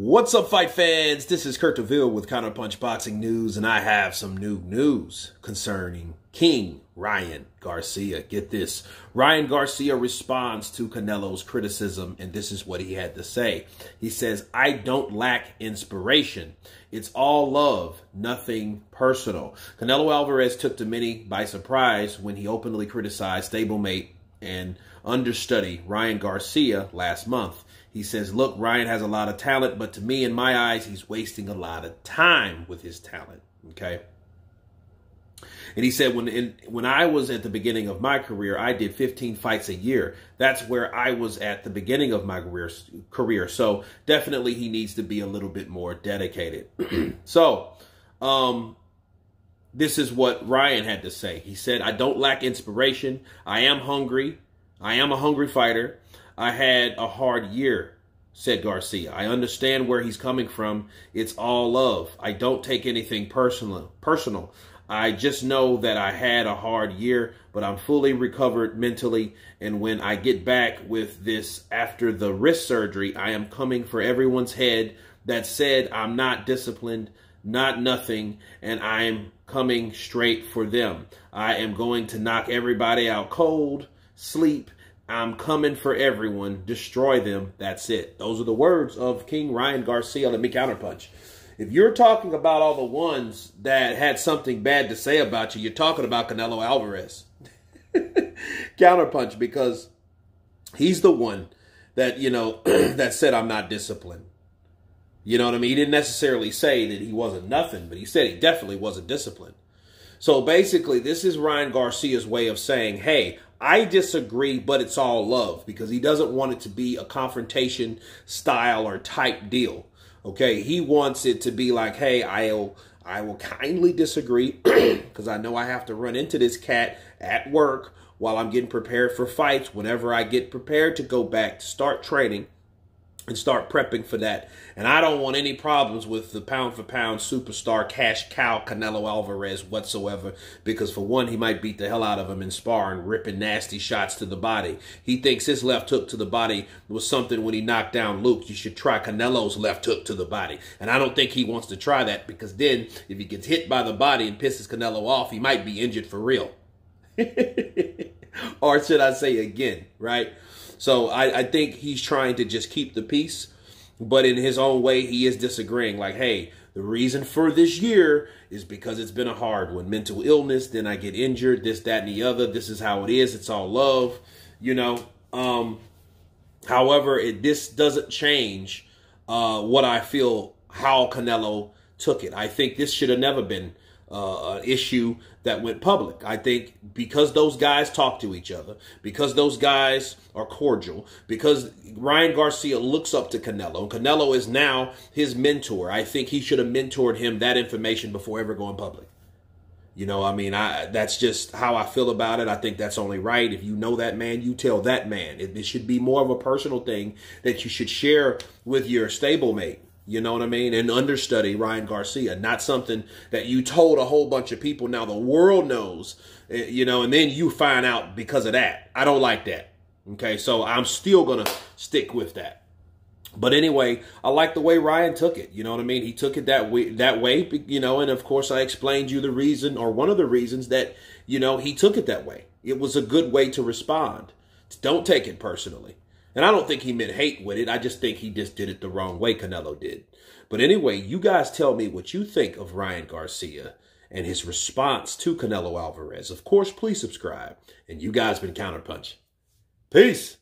What's up, fight fans? This is Kurt DeVille with Counter Punch Boxing News, and I have some new news concerning King Ryan Garcia. Get this Ryan Garcia responds to Canelo's criticism, and this is what he had to say. He says, I don't lack inspiration. It's all love, nothing personal. Canelo Alvarez took the many by surprise when he openly criticized stablemate and understudy Ryan Garcia last month. He says, Look, Ryan has a lot of talent, but to me, in my eyes, he's wasting a lot of time with his talent. Okay. And he said, when in, when I was at the beginning of my career, I did 15 fights a year. That's where I was at the beginning of my career. career. So definitely, he needs to be a little bit more dedicated. so, um, this is what Ryan had to say. He said, I don't lack inspiration. I am hungry. I am a hungry fighter. I had a hard year, said Garcia. I understand where he's coming from. It's all love. I don't take anything personal. Personal. I just know that I had a hard year, but I'm fully recovered mentally. And when I get back with this after the wrist surgery, I am coming for everyone's head that said I'm not disciplined not nothing, and I'm coming straight for them. I am going to knock everybody out cold, sleep. I'm coming for everyone. Destroy them. That's it. Those are the words of King Ryan Garcia, Let me counterpunch. If you're talking about all the ones that had something bad to say about you, you're talking about Canelo Alvarez. counterpunch because he's the one that, you know, that said, I'm not disciplined. You know what I mean? He didn't necessarily say that he wasn't nothing, but he said he definitely wasn't disciplined. So basically, this is Ryan Garcia's way of saying, hey, I disagree, but it's all love because he doesn't want it to be a confrontation style or type deal. Okay, he wants it to be like, hey, I'll I will kindly disagree because I know I have to run into this cat at work while I'm getting prepared for fights. Whenever I get prepared to go back to start training, and start prepping for that. And I don't want any problems with the pound for pound superstar cash cow Canelo Alvarez whatsoever because, for one, he might beat the hell out of him in sparring, ripping nasty shots to the body. He thinks his left hook to the body was something when he knocked down Luke. You should try Canelo's left hook to the body. And I don't think he wants to try that because then, if he gets hit by the body and pisses Canelo off, he might be injured for real. or should I say again, right? So I, I think he's trying to just keep the peace, but in his own way, he is disagreeing. Like, hey, the reason for this year is because it's been a hard one. Mental illness, then I get injured, this, that, and the other. This is how it is. It's all love, you know. Um, however, it, this doesn't change uh, what I feel how Canelo took it. I think this should have never been uh, issue that went public. I think because those guys talk to each other, because those guys are cordial, because Ryan Garcia looks up to Canelo, Canelo is now his mentor. I think he should have mentored him that information before ever going public. You know, I mean, I that's just how I feel about it. I think that's only right. If you know that man, you tell that man. It, it should be more of a personal thing that you should share with your stablemate you know what I mean? And understudy Ryan Garcia, not something that you told a whole bunch of people. Now the world knows, eh, you know, and then you find out because of that. I don't like that. Okay, so I'm still going to stick with that. But anyway, I like the way Ryan took it. You know what I mean? He took it that way, that way, you know, and of course I explained you the reason or one of the reasons that, you know, he took it that way. It was a good way to respond. Don't take it personally. And I don't think he meant hate with it. I just think he just did it the wrong way, Canelo did. But anyway, you guys tell me what you think of Ryan Garcia and his response to Canelo Alvarez. Of course, please subscribe. And you guys been counterpunch. Peace.